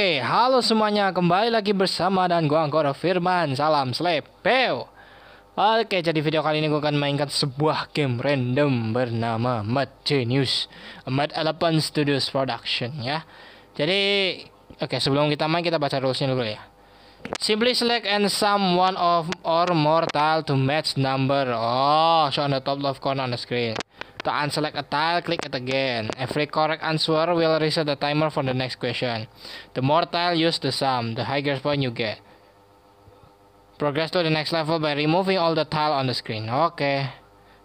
Oke, halo semuanya. Kembali lagi bersama dan gua Anggoro Firman. Salam Slepeo. Oke, jadi video kali ini gua akan mainkan sebuah game random bernama Mad Genius. Mad Elephant Studios Production ya. Jadi, oke sebelum kita main kita baca rulesnya dulu ya. Simply select and sum one of or mortal to match number. Oh, show on the top left corner on the screen to unselect a tile, click it again. Every correct answer will reset the timer for the next question. The more tile used, the sum, the higher point you get. Progress to the next level by removing all the tile on the screen. Oke. Okay.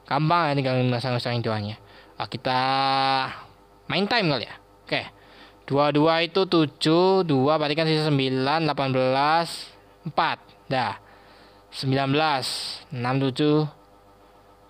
Gampang ya tinggal masang ngesangin tuannya. Ah, kita main time kali ya. Oke. Okay. 22 itu 7, 2 berarti kan sisa 9, 18, 4. Dah. 19, 67,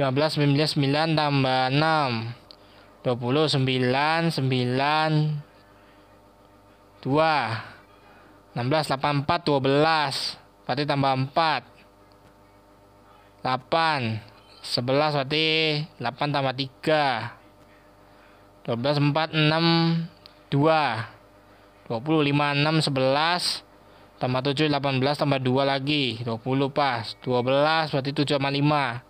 15 19 9 tambah 6 29 9 2 16 8 4 12 berarti tambah 4 8 11 berarti 8 tambah 3 12 4 6 2 20 5 6 11 tambah 7 18 tambah 2 lagi 20 pas 12 berarti 7 sama 5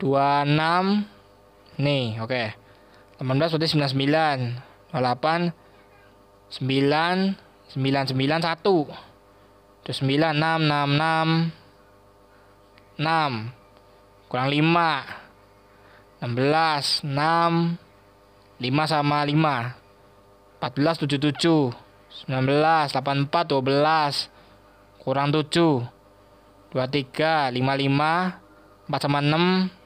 26 nih oke okay. 18 berarti 99 08 9 9 9 1 terus 9 6 6 6 6 kurang 5 16 6 5 sama 5 14 77 19 84 12 kurang 7 23 55 4 sama 6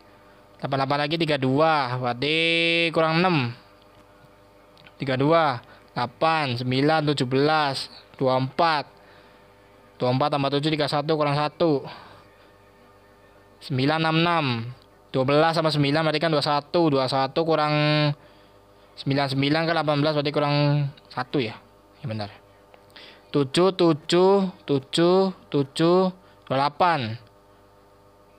88 lagi 32 berarti kurang 6 32 8 9 17 24 24 tambah 7 31 kurang 1 9 6 6 12 sama 9 berarti kan 21 21 kurang 99 ke 18 berarti kurang 1 ya ya benar 7 7 7 7 28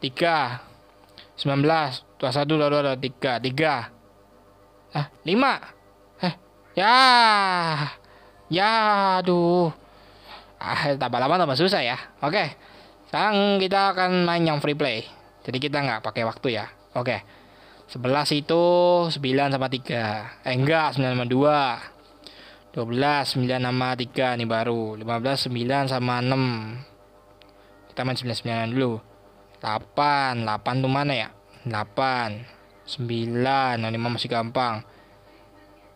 tiga sembilan belas dua satu dua dua dua tiga tiga ah lima eh ya ya aduh ah tambah lama tambah susah ya oke sekarang kita akan main yang free play jadi kita nggak pakai waktu ya oke sebelas itu sembilan sama tiga eh enggak sembilan sama dua 12 9 sama 3 nih baru 15 9 sama 6 kita main 99 dulu 8 8 tuh mana ya 8 9 nah, 5 masih gampang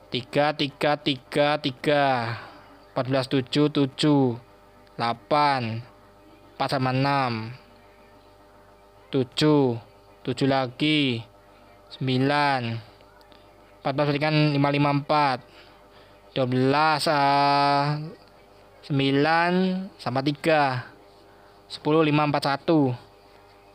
3 3 3 3 14 7 7 8 4 sama 6 7 7 lagi 9 14 berikan 5 5 4 12 uh, 9 sama 3 10 5 4 1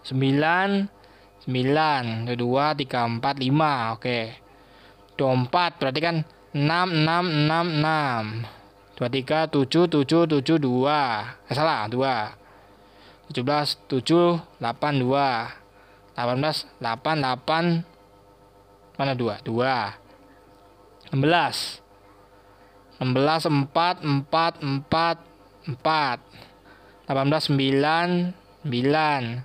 9 9 2 3 4 5 oke 24 berarti kan 6 6 6 6 2 3 7 7 7 2 eh, salah 2 17 7 8 2 18 8 8 mana 2 2 16 16 4 4 4 4 18 9 9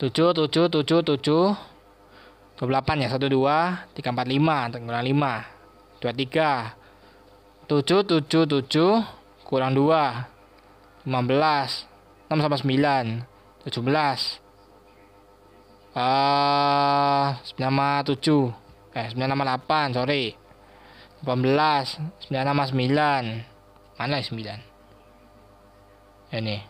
tujuh tujuh tujuh tujuh 28 ya satu dua tiga empat lima kurang lima dua tiga tujuh tujuh tujuh kurang dua lima belas enam sama sembilan tujuh belas ah sembilan sama tujuh eh sembilan sama delapan sorry 18 belas sembilan sama sembilan mana ya sembilan ini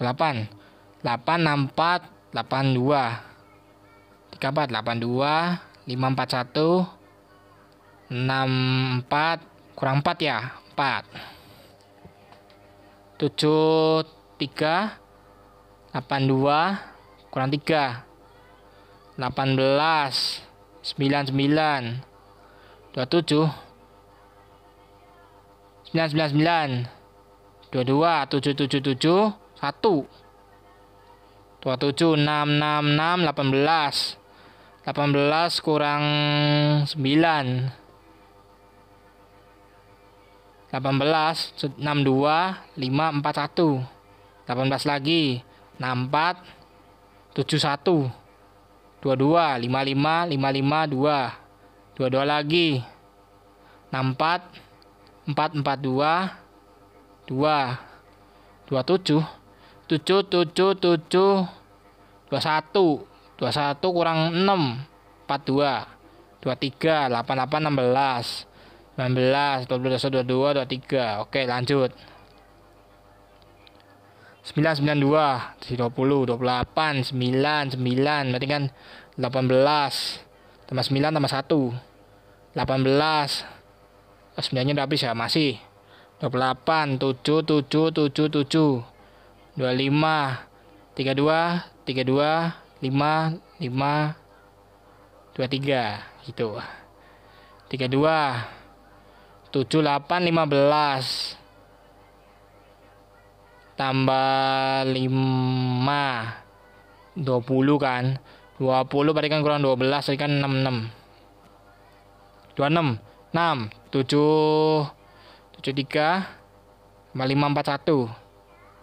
8 8 2 5 4 1 6 empat kurang 4 ya 4 8 dua kurang 3 18 99 27 999 22 7 1 27 6 6 6 enam delapan belas delapan belas kurang sembilan delapan belas enam dua lima empat satu lagi enam empat tujuh satu dua dua lima lima lima lima dua dua dua lagi enam empat empat empat dua dua dua tujuh tujuh tujuh dua satu dua satu kurang enam empat dua dua tiga delapan delapan enam belas sembilan belas dua puluh dua dua dua tiga oke lanjut sembilan sembilan dua dua puluh dua puluh sembilan sembilan berarti kan delapan belas tambah sembilan tambah satu delapan belas oh, nya udah habis ya masih dua puluh delapan tujuh tujuh tujuh tujuh dua dua lima tiga 25 dua 32 5 5 23 gitu 32 lima belas tambah lima dua puluh kan 20 berarti kan kurang dua 12 berarti kan tujuh 26 6 lima empat satu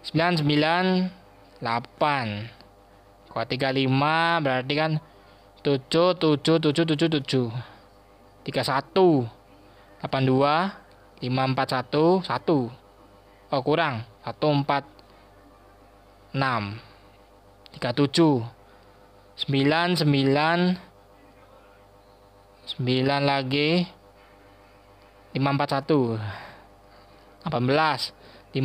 998 tiga 35 berarti kan 7 7 7 7 7 31 82 541 1 oh kurang 146 37 9 9 9 lagi 541 18 55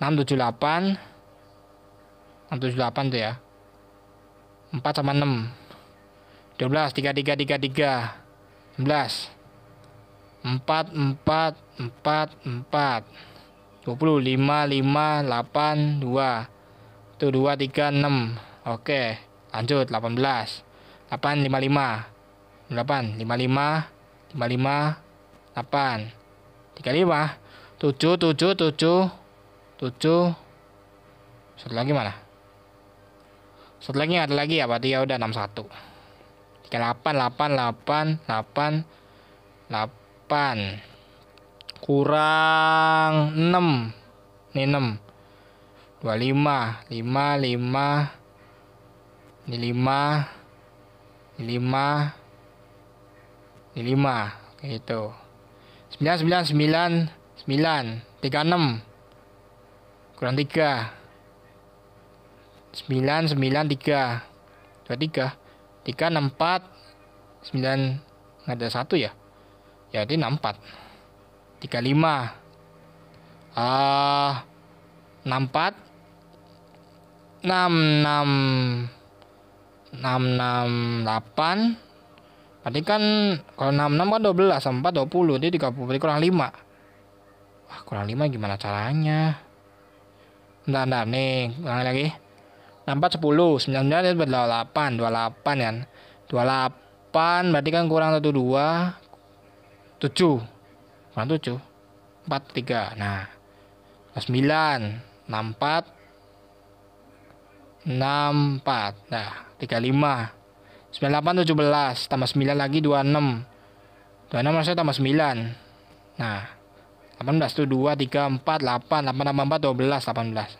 678 678 tuh ya 4 sama 6 12 33 33 11 4 4 4 4 4 20 5 5 8 2 tuh 2 3 6 oke lanjut 18 8 5 5 8 5 5 5 5 8 35 7 7 7 7 satu lagi mana satu lagi ada lagi ya berarti ya udah 61 38 8 8 8 8 kurang 6 ini 6 25 lima, lima, ini 5 ini lima, ini lima, kayak gitu. sembilan, sembilan, sembilan, sembilan, tiga enam kurang 3 sembilan 9 3 2 tiga 3 6 sembilan nggak ada satu ya jadi 6 4 3 5 uh, 6 4 enam enam enam 6 8 berarti kan kalau 66 kan 12 4 20 dia 30 berarti kurang 5 wah kurang 5 gimana caranya bentar, bentar nih ulangi lagi 64 10 99 itu 28 28 kan 28 berarti kan kurang 1 2 7 kurang 7 4 3 nah 9 64 64 nah 35 98 17 tambah 9 lagi 26 26 maksudnya tambah 9 nah 18 itu 2 3 4 8 8 tambah 4 12 18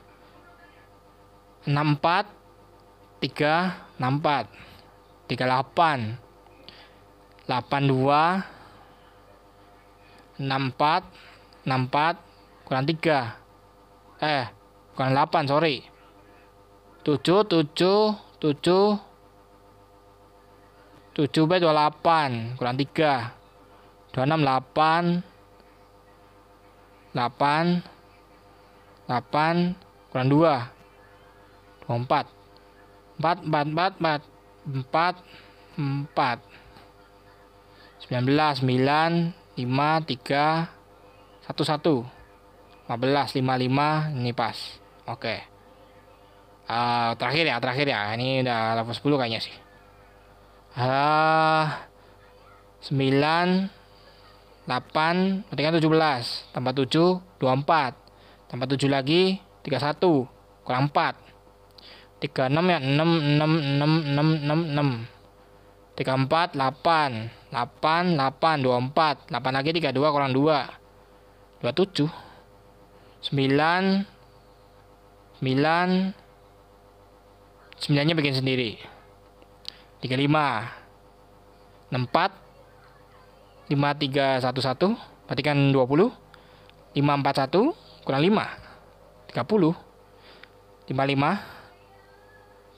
64 3 64 38 82 64 64 kurang 3 eh kurang 8 sorry 7 7 7 7 B 28 kurang 3 26 8 8 8 kurang 2 Oh, empat empat empat empat empat empat empat sembilan belas sembilan lima tiga satu satu lima belas lima lima ini pas oke okay. uh, eh, terakhir ya terakhir ya ini udah level sepuluh kayaknya sih uh, sembilan delapan berarti kan tujuh belas tambah tujuh dua empat tambah tujuh lagi tiga satu kurang empat tiga enam ya enam enam enam enam enam 6 6 6 34 8 8 dua empat 8 lagi tiga dua kurang dua dua tujuh sembilan sembilan sembilannya bikin sendiri tiga tiga lima lima empat satu satu 64 dua puluh lima empat satu kurang lima tiga puluh lima lima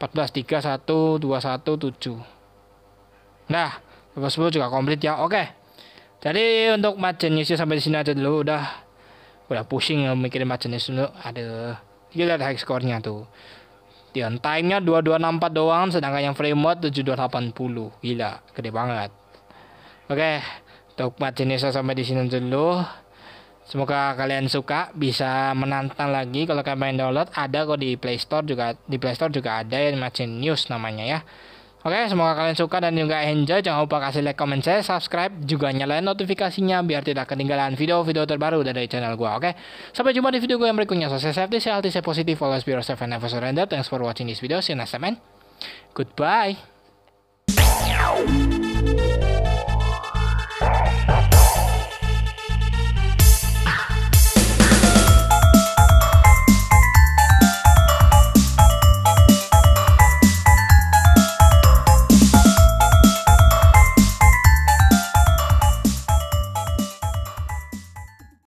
14312117. Nah, level 10 juga komplit ya. Oke. Jadi untuk newsnya sampai di sini aja dulu udah udah pusing ya mikirin margin news dulu. Aduh. Kita lihat high score-nya tuh. Dan time-nya 2264 doang sedangkan yang frame mode 7280. Gila, gede banget. Oke, untuk newsnya sampai di sini dulu. Semoga kalian suka, bisa menantang lagi kalau kalian pengen download. Ada kok di Play Store juga, di Play Store juga ada yang Macin News namanya ya. Oke, semoga kalian suka dan juga enjoy. Jangan lupa kasih like, comment, share, subscribe, juga nyalain notifikasinya biar tidak ketinggalan video-video terbaru dari channel gua. Oke, sampai jumpa di video gua yang berikutnya. So, stay safe, stay healthy, stay positive, always be yourself and never surrender. Thanks for watching this video. See you next time, goodbye.